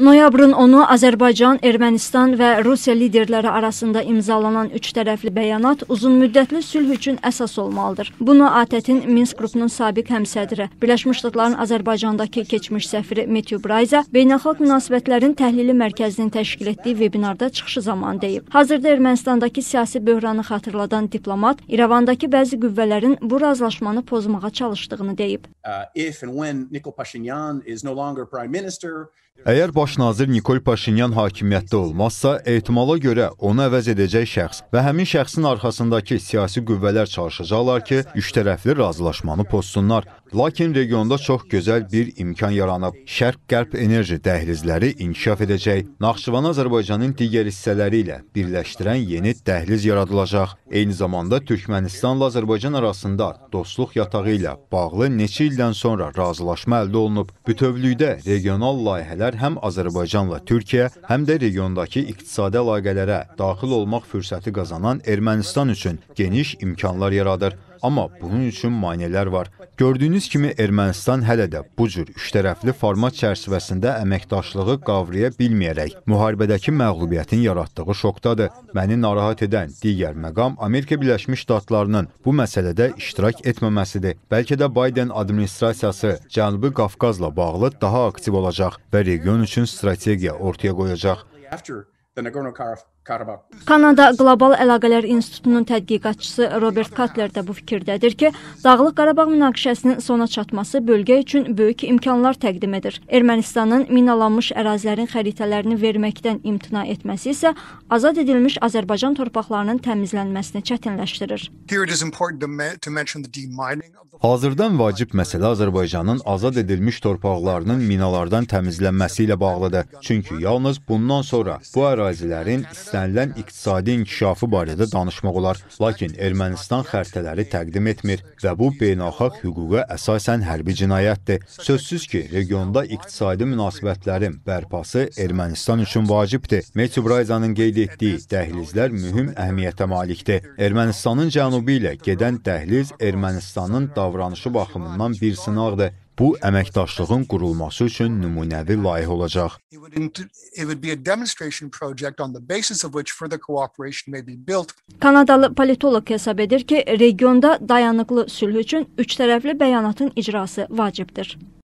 Noyabrın 10-u Azərbaycan, Ermənistan və Rusiya liderləri arasında imzalanan üçtərəfli bəyanat uzunmüddətli sülh üçün əsas olmalıdır. Bunu ATƏT-in Minsk qrupunun sabiq həmsədri, Birləşmiş Ştatların Azərbaycandakı keçmiş səfiri Matthew Braiza Beynəlxalq münasibətlərin təhlili mərkəzinin təşkil etdiyi vebinarda çıxışı zamanı deyib. Hazırda Ermənistandakı siyasi böhranı xatırladan diplomat İrəvandakı bəzi qüvvələrin bu razılaşmanı pozmağa çalışdığını deyib. Uh, if and when Nikol Pashinyan is no longer prime minister Əgər baş nazir Nikol Paşinyan hakimiyyətdə olmazsa, ehtimala görə onu əvəz edəcək şəxs və həmin şəxsin arxasındakı siyasi qüvvələr çalışacaqlar ki, üçtərəfli razılaşmanı pozsunlar. Lakin regionda çox gözəl bir imkan yaranıb. Şərq-qərb enerji dəhlizləri inkişaf edəcək. Naxçıvanı Azərbaycanın digər hissələri ilə birləşdirən yeni dəhliz yaradılacaq. Eyni zamanda Türkmənistanla Azərbaycan arasında dostluq yatağı ilə bağlı neçə ildən sonra razılaşma əldə olunub. Bütövlükdə regional layihələr həm Azərbaycanla Türkiyə, həm də regiondakı iqtisadi əlaqələrə daxil olmaq fürsəti qazanan Ermənistan üçün geniş imkanlar yaradır. Amma bunun üçün maneələr var. Gördüyünüz kimi Ermənistan hələ də bu cür üçtərəfli format çərçivəsində əməkdaşlığı qavraya bilməyərək müharibədəki məğlubiyyətin yaratdığı şokdadır. Məni narahat edən digər məqam Amerika Birləşmiş Ştatlarının bu məsələdə iştirak etməməsidir. Bəlkə də Biden administrasiyası Cənubi Qafqazla bağlı daha aktiv olacaq və region üçün strategiya ortaya qoyacaq. Kanada Qlobal Əlaqələr İnstitutunun tədqiqatçısı Robert Cutler də bu fikirdədir ki, Dağlıq Qarabağ münaqişəsinin sona çatması bölgə üçün böyük imkanlar təqdim edir. Ermənistanın minalanmış ərazilərin xəritələrini verməkdən imtina etməsi isə azad edilmiş Azərbaycan torpaqlarının təmizlənməsini çətinləşdirir. Hazırdan vacib məsələ Azərbaycanın azad edilmiş torpaqlarının minalardan təmizlənməsi ilə bağlıdır. Çünki yalnız bundan sonra bu ərazilərin istismar istənilən iqtisadi inkişafı barədə danışmaq olar. Lakin Ermənistan xəritələri təqdim etmir və bu beynəlxalq hüquqa əsasən hərbi cinayətdir. Sözsüz ki, regionda iqtisadi münasibətlərin bərpası Ermənistan üçün vacibdir. Metsu Brayzanın qeyd etdiyi dəhlizlər mühüm əhəmiyyətə malikdir. Ermənistanın cənubi ilə gedən dəhliz Ermənistanın davranışı baxımından bir sınaqdır. Bu əməkdaşlığın qurulması üçün nümunəvi layihə olacaq. Kanadalı politoloq hesab edir ki, regionda dayanıqlı sülh üçün üçtərəfli bəyanatın icrası vacibdir.